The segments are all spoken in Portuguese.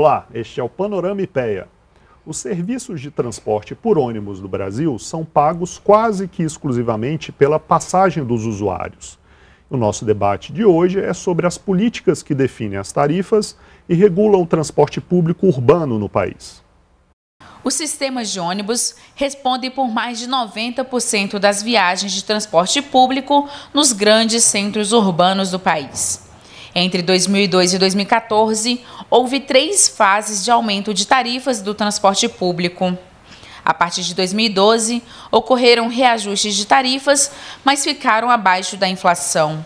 Olá, este é o Panorama IPEA. Os serviços de transporte por ônibus do Brasil são pagos quase que exclusivamente pela passagem dos usuários. O nosso debate de hoje é sobre as políticas que definem as tarifas e regulam o transporte público urbano no país. Os sistemas de ônibus respondem por mais de 90% das viagens de transporte público nos grandes centros urbanos do país. Entre 2002 e 2014, houve três fases de aumento de tarifas do transporte público. A partir de 2012, ocorreram reajustes de tarifas, mas ficaram abaixo da inflação.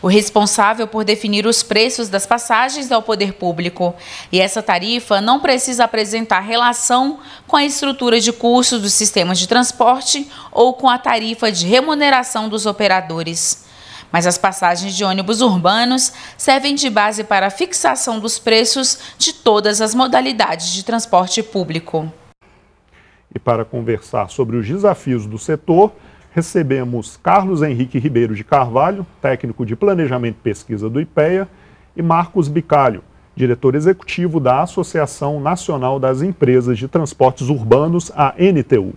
O responsável por definir os preços das passagens é o poder público. E essa tarifa não precisa apresentar relação com a estrutura de custos dos sistemas de transporte ou com a tarifa de remuneração dos operadores mas as passagens de ônibus urbanos servem de base para a fixação dos preços de todas as modalidades de transporte público. E para conversar sobre os desafios do setor, recebemos Carlos Henrique Ribeiro de Carvalho, técnico de Planejamento e Pesquisa do IPEA, e Marcos Bicalho, diretor executivo da Associação Nacional das Empresas de Transportes Urbanos, a NTU.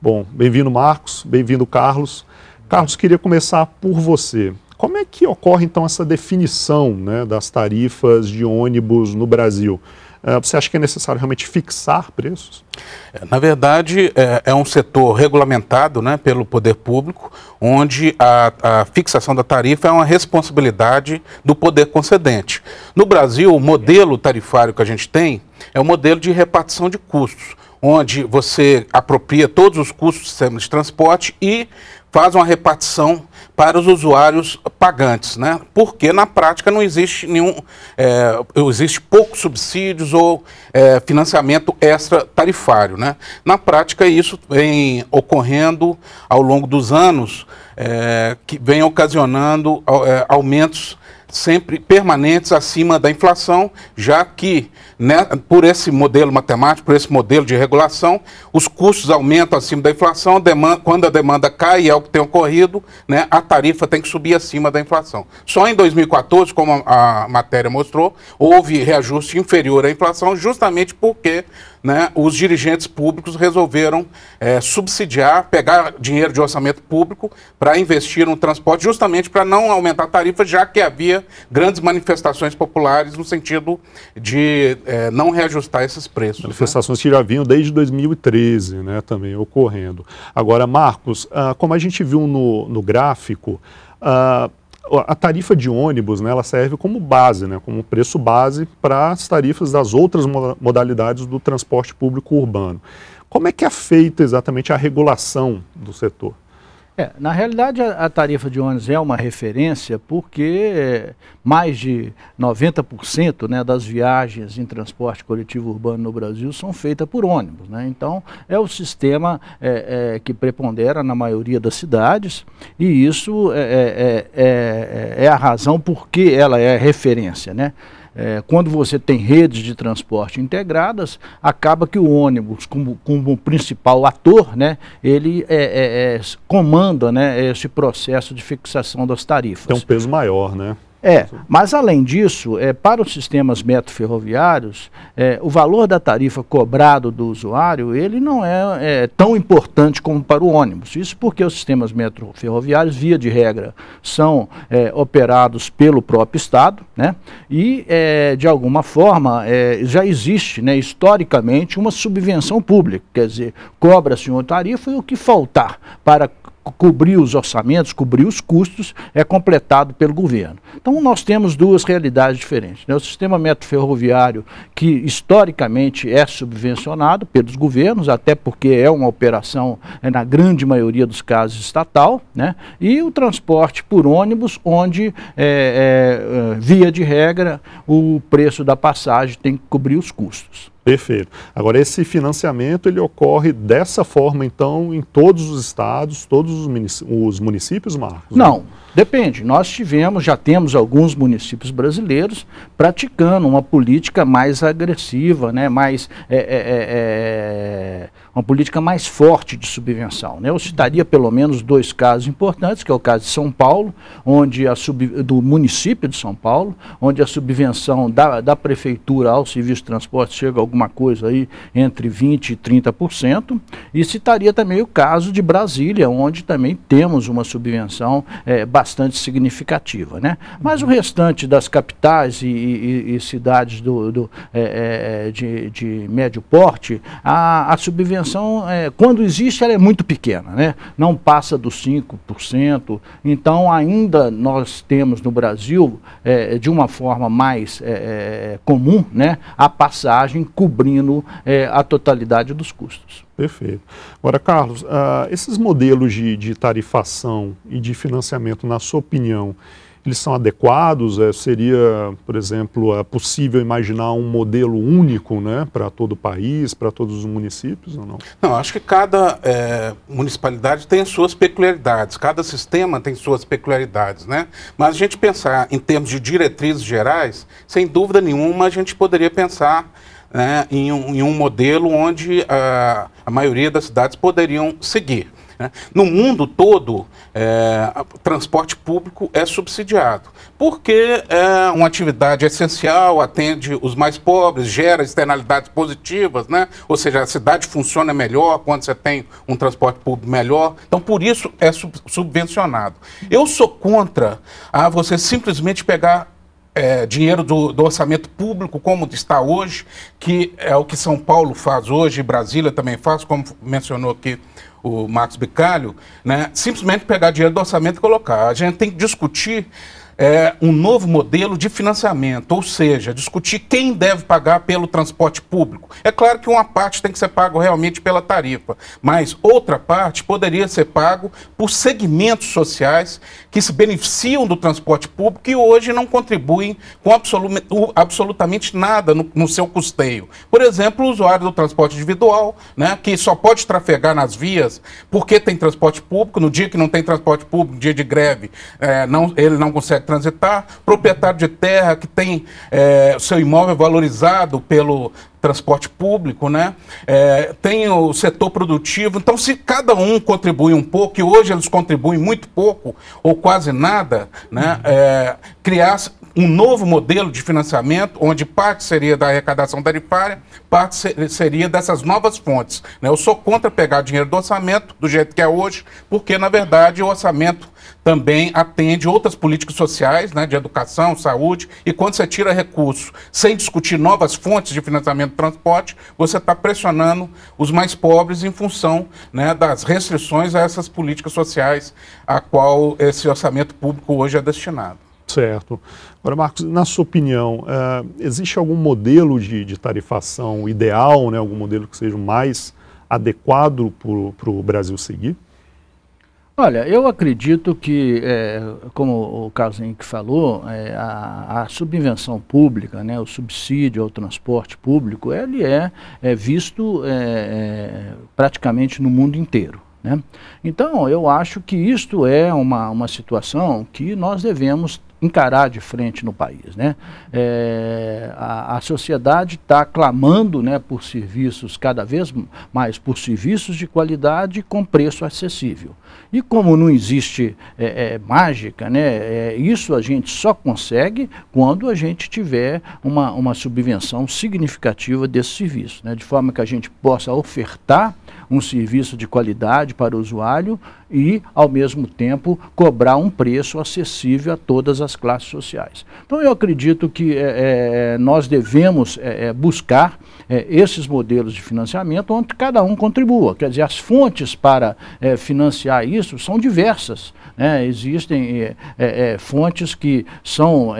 Bom, bem-vindo Marcos, bem-vindo Carlos. Carlos, queria começar por você. Como é que ocorre então essa definição né, das tarifas de ônibus no Brasil? É, você acha que é necessário realmente fixar preços? É, na verdade, é, é, um setor regulamentado né, pelo poder público, onde a, a, fixação da tarifa é uma responsabilidade do poder concedente. No Brasil, o modelo tarifário que a gente tem é o um modelo de repartição de custos. Onde você apropria todos os custos do sistema de transporte e faz uma repartição para os usuários pagantes, né? Porque na prática não existe nenhum, é, existe poucos subsídios ou é, financiamento extra tarifário, né? Na prática isso vem ocorrendo ao longo dos anos, é, que vem ocasionando é, aumentos sempre permanentes acima da inflação, já que, né, por esse modelo matemático, por esse modelo de regulação, os custos aumentam acima da inflação, demanda, quando a demanda cai, é o que tem ocorrido, né, a tarifa tem que subir acima da inflação. Só em 2014, como a, a matéria mostrou, houve reajuste inferior à inflação, justamente porque né, os dirigentes públicos resolveram é, subsidiar, pegar dinheiro de orçamento público para investir no transporte, justamente para não aumentar a tarifa, já que havia grandes manifestações populares no sentido de é, não reajustar esses preços. Né? Manifestações né? que já vinham desde 2013 né, também ocorrendo. Agora, Marcos, ah, como a gente viu no, no gráfico, ah, a tarifa de ônibus, né, ela serve como base, né, como preço base para as tarifas das outras modalidades do transporte público urbano. Como é que é feita exatamente a regulação do setor? É, na realidade, a, a, tarifa de ônibus é uma referência porque mais de 90% né, das viagens em transporte coletivo urbano no Brasil são feitas por ônibus. Né? Então, é o sistema é, é, que prepondera na maioria das cidades e isso é, é, é, é, é a razão por que ela é referência. Né? É, quando você tem redes de transporte integradas, acaba que o ônibus, como, como principal ator, né, ele é, é, é, comanda né, esse processo de fixação das tarifas. Tem um peso maior, né? É, mas além disso, é, para os sistemas metroferroviários, é, o valor da tarifa cobrado do usuário, ele não é, é, tão importante como para o ônibus. Isso porque os sistemas metroferroviários, via de regra, são é, operados pelo próprio Estado, né? E, é, de alguma forma, é, já existe, né, historicamente, uma subvenção pública, quer dizer, cobra-se uma tarifa e o que faltar para cobrir os orçamentos, cobrir os custos, é completado pelo governo. Então nós temos duas realidades diferentes. Né? O sistema metro ferroviário, que historicamente é subvencionado pelos governos, até porque é uma operação, é, na grande maioria dos casos, estatal, né? e o transporte por ônibus, onde, é, é, é via de regra, o preço da passagem tem que cobrir os custos. Perfeito. Agora, esse financiamento ele ocorre dessa forma, então, em todos os estados, todos os municípios, Marcos? Não. Né? Depende. Nós tivemos, já temos alguns municípios brasileiros praticando uma política mais agressiva, né, mais, é, é, é, é, uma política mais forte de subvenção. Né? Eu citaria pelo menos dois casos importantes, que é o caso de São Paulo, onde a sub, do município de São Paulo, onde a subvenção da, da prefeitura ao serviço de transporte chega a alguma coisa aí entre 20% e 30%. E citaria também o caso de Brasília, onde também temos uma subvenção é, bastante bastante significativa. Né? Mas o restante das capitais e, e, e cidades do, do é, é, de, de, médio porte, a, a subvenção, é, quando existe, ela é muito pequena, né? não passa dos 5%. Então, ainda nós temos no Brasil, é, de uma forma mais é, é, comum, né? a passagem cobrindo a totalidade dos custos. Perfeito. Agora, Carlos, uh, esses modelos de, de, tarifação e de financiamento, na sua opinião, eles são adequados? É, seria, por exemplo, é possível imaginar um modelo único né, para todo o país, para todos os municípios ou não? Não, acho que cada é, municipalidade tem as suas peculiaridades, cada sistema tem suas peculiaridades, né? Mas a gente pensar em termos de diretrizes gerais, sem dúvida nenhuma a gente poderia pensar né, em, um, em, um, modelo onde a, ah, a maioria das cidades poderiam seguir. Né? No mundo todo, é, transporte público é subsidiado, porque é uma atividade essencial, atende os mais pobres, gera externalidades positivas, né? ou seja, a cidade funciona melhor quando você tem um transporte público melhor. Então, por isso é sub subvencionado. Eu sou contra a você simplesmente pegar é, dinheiro do, do, orçamento público como está hoje, que é o que São Paulo faz hoje, Brasília também faz, como mencionou aqui o Marcos Bicalho, né? simplesmente pegar dinheiro do orçamento e colocar. A gente tem que discutir é, um novo modelo de financiamento, ou seja, discutir quem deve pagar pelo transporte público. É claro que uma parte tem que ser pago realmente pela tarifa, mas outra parte poderia ser pago por segmentos sociais que se beneficiam do transporte público e hoje não contribuem com absolutamente nada no, no, seu custeio. Por exemplo, o usuário do transporte individual, né, que só pode trafegar nas vias porque tem transporte público, no dia que não tem transporte público, dia de greve, é, não, ele não consegue transitar, proprietário de terra que tem é, seu imóvel valorizado pelo transporte público, né? É, tem o setor produtivo. Então, se cada um contribui um pouco, e hoje eles contribuem muito pouco ou quase nada, né? Uhum. É, criar um novo modelo de financiamento, onde parte seria da arrecadação tarifária, parte seria dessas novas fontes. Né? Eu sou contra pegar dinheiro do orçamento, do jeito que é hoje, porque, na verdade, o orçamento também atende outras políticas sociais, né, de educação, saúde, e quando você tira recursos sem discutir novas fontes de financiamento do transporte, você está pressionando os mais pobres em função né, das restrições a essas políticas sociais a qual esse orçamento público hoje é destinado. Certo. Agora, Marcos, na sua opinião, uh, existe algum modelo de, de, tarifação ideal, né, algum modelo que seja mais adequado para o Brasil seguir? Olha, eu acredito que, é, como o Carlos Henrique falou, é, a, a, subvenção pública, né, o subsídio ao transporte público, ele é, é visto praticamente no mundo inteiro. Né? Então, eu acho que isto é uma, uma situação que nós devemos encarar de frente no país. Né? É, a, a, sociedade está clamando né, por serviços, cada vez mais por serviços de qualidade com preço acessível. E como não existe é, é, mágica, né, é, isso a gente só consegue quando a gente tiver uma, uma subvenção significativa desse serviço, né, de forma que a gente possa ofertar um serviço de qualidade para o usuário e, ao mesmo tempo, cobrar um preço acessível a todas as das classes sociais. Então eu acredito que é, é nós devemos é, é, buscar esses modelos de financiamento onde cada um contribua. Quer dizer, as fontes para financiar isso são diversas. Né? Existem fontes que são,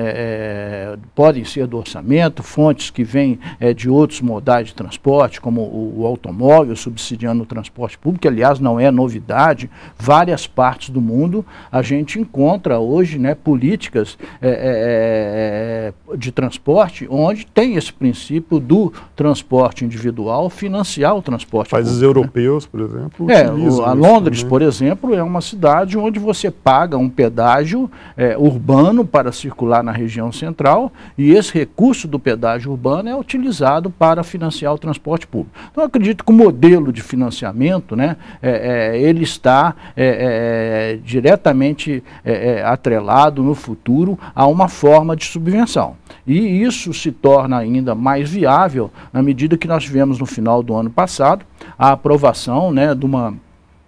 podem ser do orçamento, fontes que vêm de outros modais de transporte, como o, o automóvel, subsidiando o transporte público, que aliás não é novidade, várias partes do mundo a gente encontra hoje né, políticas é é, é, é, de transporte onde tem esse princípio do transporte individual financiar o transporte Países público, né? europeus, né? por exemplo, é, o, a Londres, também. Né? por exemplo, é uma cidade onde você paga um pedágio é, urbano para circular na região central e esse recurso do pedágio urbano é utilizado para financiar o transporte público. Então, acredito que o modelo de financiamento, né, é, ele está diretamente atrelado no futuro futuro a uma forma de subvenção. E isso se torna ainda mais viável na medida que nós tivemos no final do ano passado a aprovação né, de uma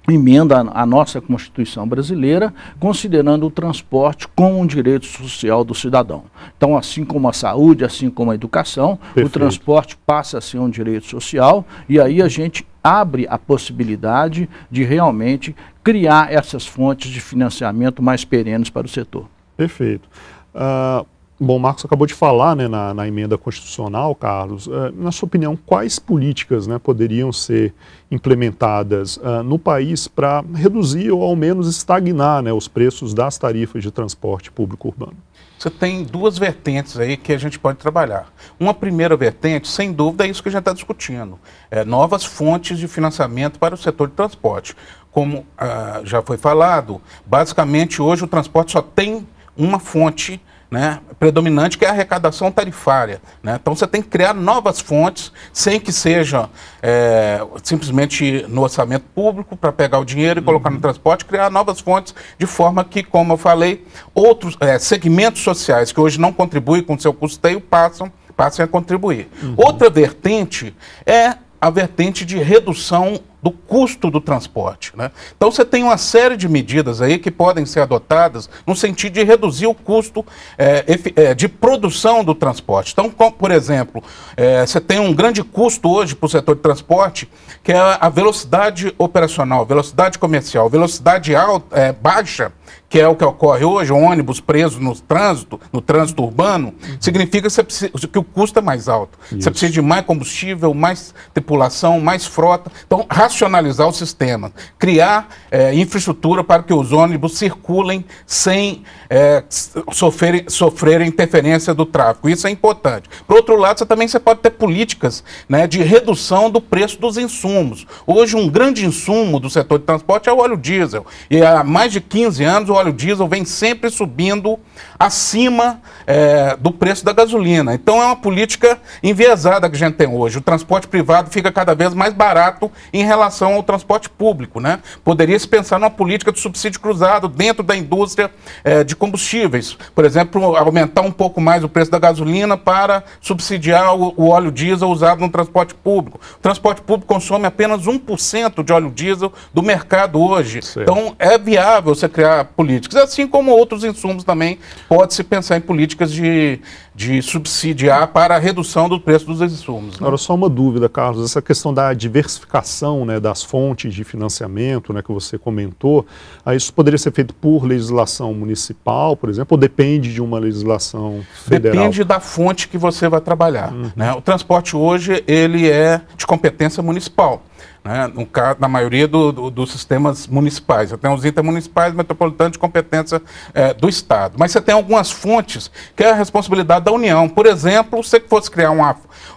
emenda à nossa Constituição brasileira, considerando o transporte como um direito social do cidadão. Então, assim como a saúde, assim como a educação, Perfeito. o transporte passa a ser um direito social e aí a gente abre a possibilidade de realmente criar essas fontes de financiamento mais perenes para o setor. Perfeito. Uh, bom, o Marcos acabou de falar né, na, na emenda constitucional, Carlos. Uh, na sua opinião, quais políticas né, poderiam ser implementadas uh, no país para reduzir ou ao menos estagnar né, os preços das tarifas de transporte público urbano? Você tem duas vertentes aí que a gente pode trabalhar. Uma primeira vertente, sem dúvida, é isso que a gente está discutindo: é novas fontes de financiamento para o setor de transporte. Como ah, já foi falado, basicamente hoje o transporte só tem uma fonte né, predominante, que é a arrecadação tarifária. Né? Então você tem que criar novas fontes, sem que seja é, simplesmente no orçamento público para pegar o dinheiro e colocar uhum. no transporte, criar novas fontes, de forma que, como eu falei, outros é, segmentos sociais que hoje não contribuem com o seu custeio passam, passem a contribuir. Uhum. Outra vertente é a vertente de redução do custo do transporte. Né? Então você tem uma série de medidas aí que podem ser adotadas no sentido de reduzir o custo é, é de produção do transporte. Então, como, por exemplo, é, você tem um grande custo hoje para o setor de transporte, que é a velocidade operacional, velocidade comercial, velocidade alta, é, baixa que é o que ocorre hoje, um ônibus preso no trânsito, no trânsito urbano, significa que, precisa, que o custo é mais alto. Isso. Você precisa de mais combustível, mais tripulação, mais frota. Então, racionalizar o sistema, criar é, infraestrutura para que os ônibus circulem sem é, sofrerem, interferência do tráfego. Isso é importante. Por outro lado, você também você pode ter políticas né, de redução do preço dos insumos. Hoje, um grande insumo do setor de transporte é o óleo diesel. E há mais de 15 anos o óleo óleo diesel vem sempre subindo acima é, do preço da gasolina. Então é uma política enviesada que a gente tem hoje. O transporte privado fica cada vez mais barato em relação ao transporte público. Né? Poderia se pensar numa política de subsídio cruzado dentro da indústria é, de combustíveis. Por exemplo, aumentar um pouco mais o preço da gasolina para subsidiar o, o óleo diesel usado no transporte público. O transporte público consome apenas 1% de óleo diesel do mercado hoje. Então é viável você criar política políticas, assim como outros insumos também, pode-se pensar em políticas de, de subsidiar para a redução do preço dos insumos. Né? Era só uma dúvida, Carlos, essa questão da diversificação né, das fontes de financiamento né, que você comentou, ah, isso poderia ser feito por legislação municipal, por exemplo, ou depende de uma legislação federal? Depende da fonte que você vai trabalhar. Uhum. Né? O transporte hoje ele é de competência municipal né, no caso, na maioria do, do, dos sistemas municipais. Você tem os intermunicipais, metropolitanos de competência é, do Estado. Mas você tem algumas fontes que é a responsabilidade da União. Por exemplo, se você fosse criar uma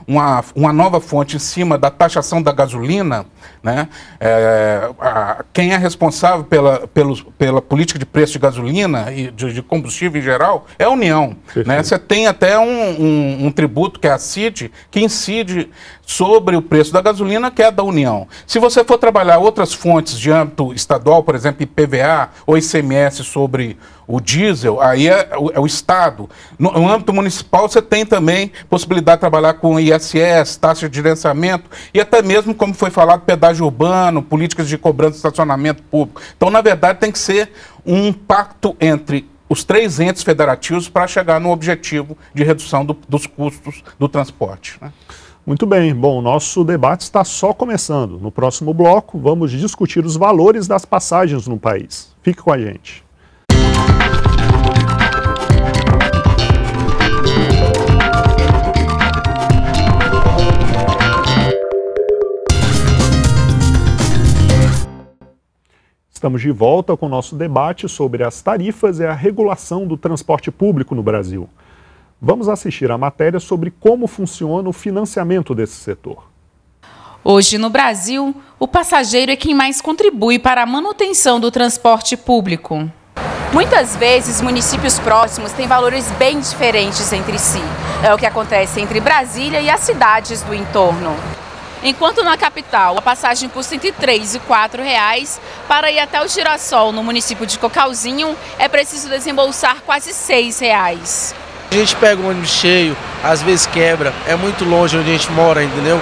uma, uma nova fonte em cima da taxação da gasolina, né? É, a, quem é responsável pela, pela política de preço de gasolina e de, de combustível em geral é a União. Né? Você tem até um, um, um, tributo que é a CID, que incide sobre o preço da gasolina, que é da União. Se você for trabalhar outras fontes de âmbito estadual, por exemplo, IPVA ou ICMS sobre o diesel, aí é, o, é o Estado. No, no âmbito municipal, você tem também possibilidade de trabalhar com ISS, taxa de lançamento e até mesmo, como foi falado, pedágio urbano, políticas de cobrança de estacionamento público. Então, na verdade, tem que ser um pacto entre os três entes federativos para chegar no objetivo de redução do, dos custos do transporte. Né? Muito bem. Bom, nosso debate está só começando. No próximo bloco, vamos discutir os valores das passagens no país. Fique com a gente. Estamos de volta com o nosso debate sobre as tarifas e a regulação do transporte público no Brasil. Vamos assistir à matéria sobre como funciona o financiamento desse setor. Hoje, no Brasil, o passageiro é quem mais contribui para a manutenção do transporte público. Muitas vezes, municípios próximos têm valores bem diferentes entre si. É o que acontece entre Brasília e as cidades do entorno. Enquanto na capital a passagem custa entre R$ e R$ reais, para ir até o Girassol, no município de Cocalzinho, é preciso desembolsar quase R$ reais. A gente pega o ônibus cheio, às vezes quebra, é muito longe onde a gente mora, entendeu?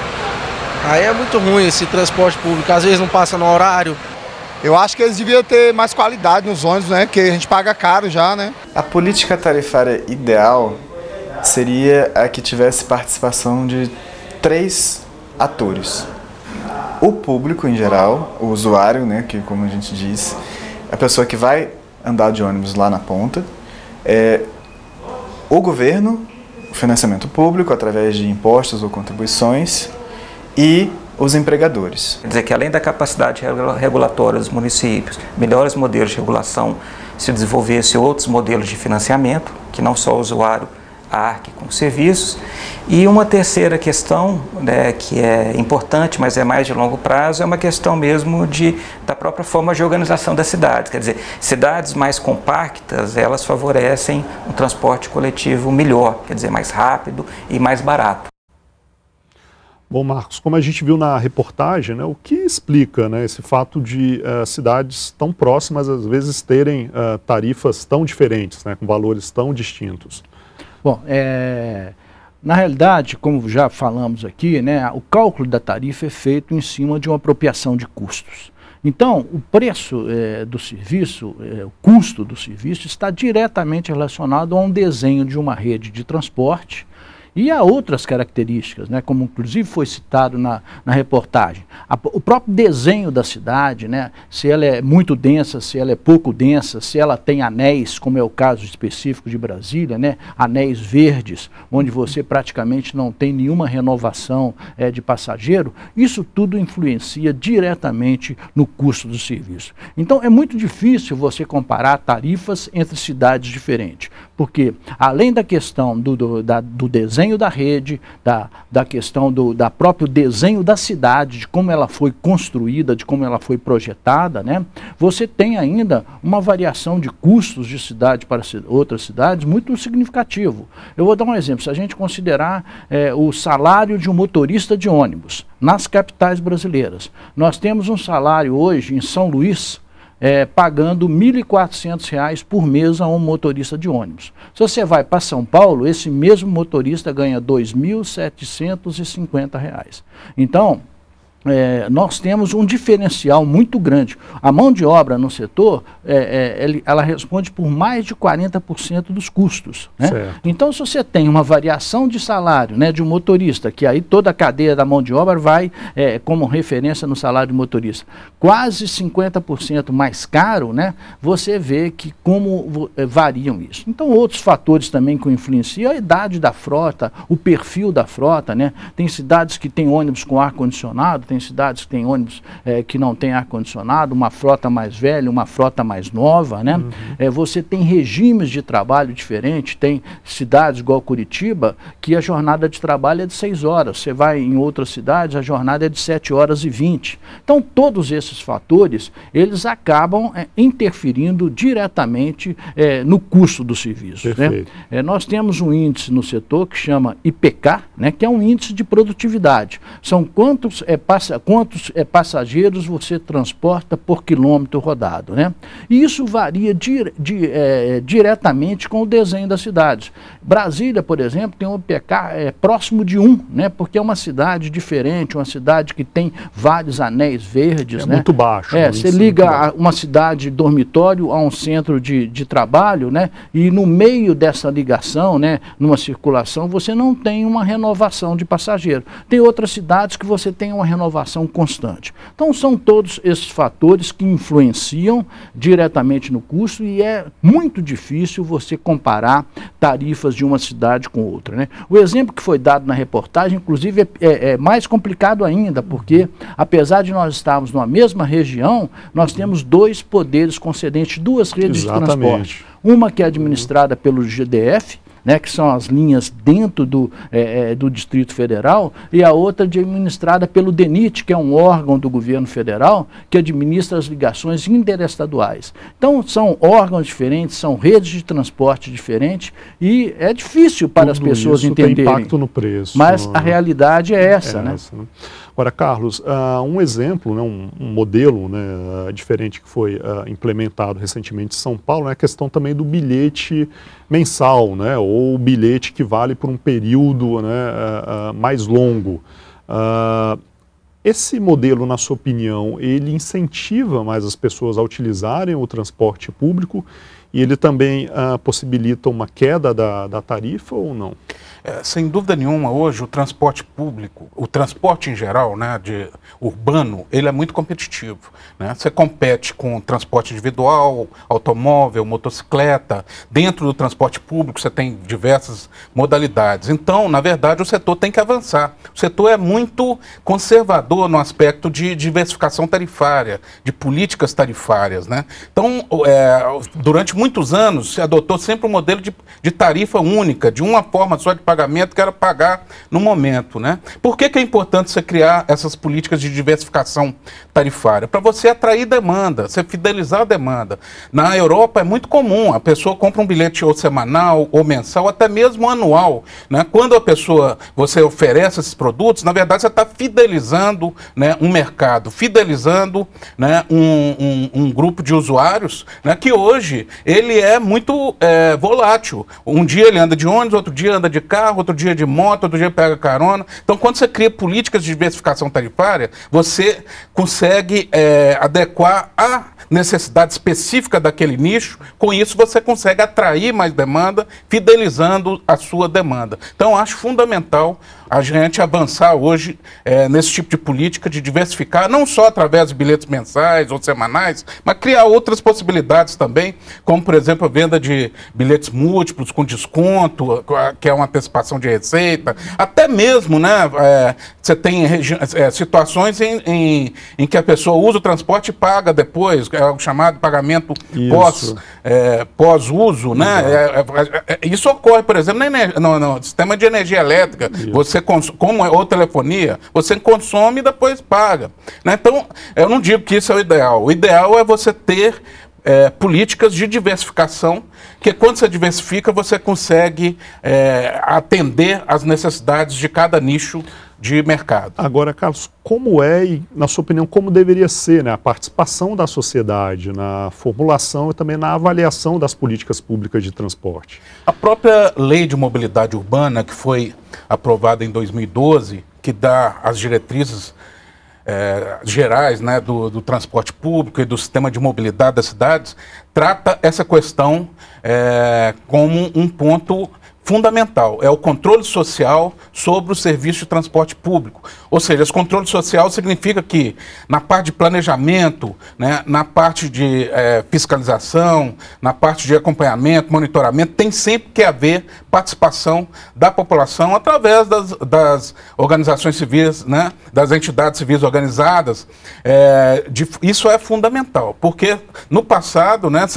Aí é muito ruim esse transporte público, às vezes não passa no horário. Eu acho que eles deviam ter mais qualidade nos ônibus, né? Porque a gente paga caro já, né? A política tarifária ideal seria a que tivesse participação de três atores. O público em geral, o usuário, né, que como a gente diz, a pessoa que vai andar de ônibus lá na ponta, é, o governo, o financiamento público através de impostos ou contribuições e os empregadores. Quer dizer que além da capacidade regulatória dos municípios, melhores modelos de regulação, se desenvolvesse outros modelos de financiamento, que não só o usuário ARC com serviços. E uma terceira questão, né, que é importante, mas é mais de longo prazo, é uma questão mesmo de, da própria forma de organização das cidades. Quer dizer, cidades mais compactas, elas favorecem um transporte coletivo melhor, quer dizer, mais rápido e mais barato. Bom, Marcos, como a gente viu na reportagem, né, o que explica né, esse fato de uh, cidades tão próximas às vezes terem uh, tarifas tão diferentes, né, com valores tão distintos? Bom, é, na realidade, como já falamos aqui, né, o cálculo da tarifa é feito em cima de uma apropriação de custos. Então, o preço é, do serviço, é, o custo do serviço, está diretamente relacionado a um desenho de uma rede de transporte e há outras características, né, como inclusive foi citado na, na reportagem. A, o próprio desenho da cidade, né, se ela é muito densa, se ela é pouco densa, se ela tem anéis, como é o caso específico de Brasília, né, anéis verdes, onde você praticamente não tem nenhuma renovação é, de passageiro, isso tudo influencia diretamente no custo do serviço. Então é muito difícil você comparar tarifas entre cidades diferentes, porque além da questão do, do, da, do desenho, desenho da rede, da, da questão do da próprio desenho da cidade, de como ela foi construída, de como ela foi projetada, né? Você tem ainda uma variação de custos de cidade para outras cidades muito significativo. Eu vou dar um exemplo. Se a gente considerar é, o salário de um motorista de ônibus nas capitais brasileiras, nós temos um salário hoje em São Luís é, pagando R$ 1.400 por mês a um motorista de ônibus. Se você vai para São Paulo, esse mesmo motorista ganha R$ 2.750. Então, é, nós temos um diferencial muito grande. A mão de obra no setor, é, é, ela responde por mais de 40% dos custos. Né? Então, se você tem uma variação de salário né, de um motorista, que aí toda a cadeia da mão de obra vai é, como referência no salário de motorista, quase 50% mais caro, né, você vê que como é, variam isso. Então, outros fatores também que influenciam a idade da frota, o perfil da frota. Né? Tem cidades que têm ônibus com ar-condicionado, tem cidades que tem ônibus é, que não tem ar-condicionado, uma frota mais velha, uma frota mais nova, né? Uhum. É, você tem regimes de trabalho diferentes, tem cidades igual Curitiba, que a jornada de trabalho é de 6 horas. Você vai em outras cidades, a jornada é de 7 horas e 20. Então, todos esses fatores, eles acabam é, interferindo diretamente é, no custo do serviço. Né? É, nós temos um índice no setor que chama IPK, né, que é um índice de produtividade. São quantos é, pacientes passa, quantos é, passageiros você transporta por quilômetro rodado. Né? E isso varia di, di, eh, é, diretamente com o desenho das cidades. Brasília, por exemplo, tem um PK é, eh, próximo de um, né? porque é uma cidade diferente, uma cidade que tem vários anéis verdes. É né? muito baixo. É, né? você é liga uma cidade dormitório a um centro de, de trabalho, né? e no meio dessa ligação, né? numa circulação, você não tem uma renovação de passageiro. Tem outras cidades que você tem uma renovação renovação constante. Então, são todos esses fatores que influenciam diretamente no custo e é muito difícil você comparar tarifas de uma cidade com outra. Né? O exemplo que foi dado na reportagem, inclusive, é, é, é mais complicado ainda, porque apesar de nós estarmos numa mesma região, nós temos dois poderes concedentes, duas redes Exatamente. de transporte. Uma que é administrada pelo GDF, né, que são as linhas dentro do, é, é do Distrito Federal, e a outra é administrada pelo DENIT, que é um órgão do governo federal que administra as ligações interestaduais. Então, são órgãos diferentes, são redes de transporte diferentes e é difícil para Tudo as pessoas isso entenderem. Tem impacto no preço. Mas né? a realidade é essa, é né? Essa, né? Ora, Carlos, uh, um exemplo, né, um, um modelo né, uh, diferente que foi uh, implementado recentemente em São Paulo né, é a questão também do bilhete mensal, né, ou bilhete que vale por um período né, mais longo. Esse modelo, na sua opinião, ele incentiva mais as pessoas a utilizarem o transporte público e ele também ah, possibilita uma queda da, da tarifa ou não? É, sem dúvida nenhuma, hoje o transporte público, o transporte em geral, né, de, urbano, ele é muito competitivo. Né? Você compete com transporte individual, automóvel, motocicleta. Dentro do transporte público você tem diversas modalidades. Então, na verdade, o setor tem que avançar. O setor é muito conservador no aspecto de diversificação tarifária, de políticas tarifárias. Né? Então, é, durante muito muitos anos se adotou sempre o um modelo de, de tarifa única, de uma forma só de pagamento que era pagar no momento. Né? Por que, que é importante você criar essas políticas de diversificação tarifária? Para você atrair demanda, você fidelizar a demanda. Na Europa é muito comum, a pessoa compra um bilhete ou semanal, ou mensal, até mesmo anual. Né? Quando a pessoa, você oferece esses produtos, na verdade você está fidelizando né, um mercado, fidelizando né, um, um, um grupo de usuários né, que hoje ele é muito é, volátil. Um dia ele anda de ônibus, outro dia anda de carro, outro dia de moto, outro dia pega carona. Então, quando você cria políticas de diversificação tarifária, você consegue é, adequar a necessidade específica daquele nicho, com isso você consegue atrair mais demanda, fidelizando a sua demanda. Então, acho fundamental a gente avançar hoje é, nesse tipo de política de diversificar, não só através de bilhetes mensais ou semanais, mas criar outras possibilidades também, como, por exemplo, a venda de bilhetes múltiplos com desconto, que é uma antecipação de receita. Até mesmo, né, é, você tem é, situações em, em, em, que a pessoa usa o transporte e paga depois, é o chamado pagamento pós, é, pós-uso. Né? É, é, isso ocorre, por exemplo, no, no, no sistema de energia elétrica. Isso. Você você como é ou telefonia, você consome e depois paga. Né? Então, eu não digo que isso é o ideal. O ideal é você ter é, políticas de diversificação, que quando você diversifica, você consegue é, atender às necessidades de cada nicho de mercado. Agora, Carlos, como é e, na sua opinião, como deveria ser né, a participação da sociedade na formulação e também na avaliação das políticas públicas de transporte? A própria Lei de Mobilidade Urbana, que foi aprovada em 2012, que dá as diretrizes é, gerais né, do, do, transporte público e do sistema de mobilidade das cidades, trata essa questão é, como um ponto fundamental é o controle social sobre o serviço de transporte público. Ou seja, esse controle social significa que na parte de planejamento, né, na parte de é, fiscalização, na parte de acompanhamento, monitoramento, tem sempre que haver participação da população através das, das organizações civis, né, das entidades civis organizadas. É, de, isso é fundamental, porque no passado né,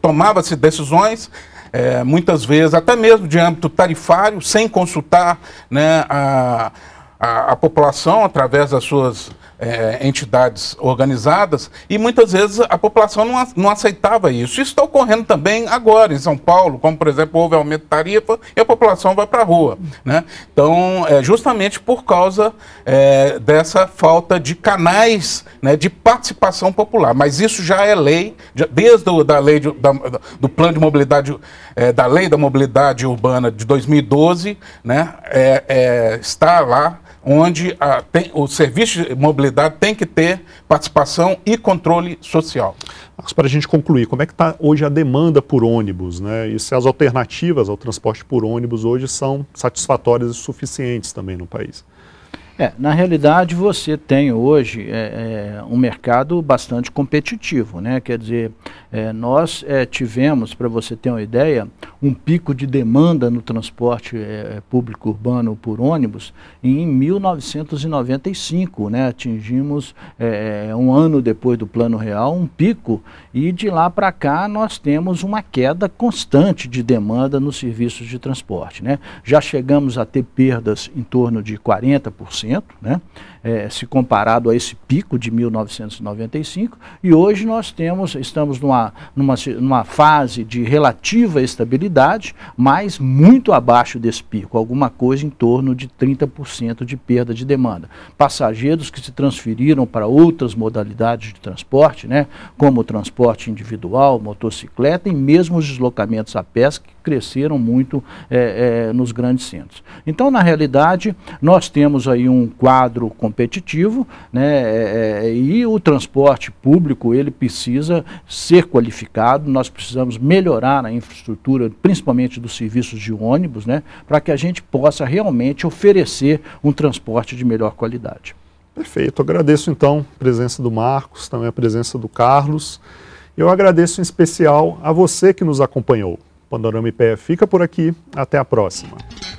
tomava-se decisões é, muitas vezes, até mesmo de âmbito tarifário, sem consultar né, a, a, a população através das suas é, entidades organizadas e muitas vezes a população não, não aceitava isso. Isso está ocorrendo também agora em São Paulo, como por exemplo houve aumento de tarifa e a população vai para a rua. Né? Então, é justamente por causa é, dessa falta de canais né, de participação popular. Mas isso já é lei, desde o, da lei de, da, do plano de mobilidade, é, da lei da mobilidade urbana de 2012, né, é, é, está lá onde a, tem, o serviço de mobilidade tem que ter participação e controle social. Mas para a gente concluir, como é que está hoje a demanda por ônibus, né? E se as alternativas ao transporte por ônibus hoje são satisfatórias e suficientes também no país? É, na realidade, você tem hoje é, é, um mercado bastante competitivo, né? Quer dizer, é, nós é, tivemos, para você ter uma ideia, um pico de demanda no transporte é, público urbano por ônibus em 1995, né? Atingimos um ano depois do Plano Real um pico e de lá para cá nós temos uma queda constante de demanda nos serviços de transporte, né? Já chegamos a ter perdas em torno de 40% né? é, se comparado a esse pico de 1995, e hoje nós temos, estamos numa, numa, numa fase de relativa estabilidade, mas muito abaixo desse pico, alguma coisa em torno de 30% de perda de demanda. Passageiros que se transferiram para outras modalidades de transporte, né, como o transporte individual, motocicleta e mesmo os deslocamentos a pés que cresceram muito é, é, nos grandes centros. Então, na realidade, nós temos aí um quadro completo competitivo, né? É, é, é, e o transporte público ele precisa ser qualificado. Nós precisamos melhorar a infraestrutura, principalmente dos serviços de ônibus, né? Para que a gente possa realmente oferecer um transporte de melhor qualidade. Perfeito. Agradeço então a presença do Marcos, também a presença do Carlos. Eu agradeço em especial a você que nos acompanhou. Panorama IPE fica por aqui. Até a próxima.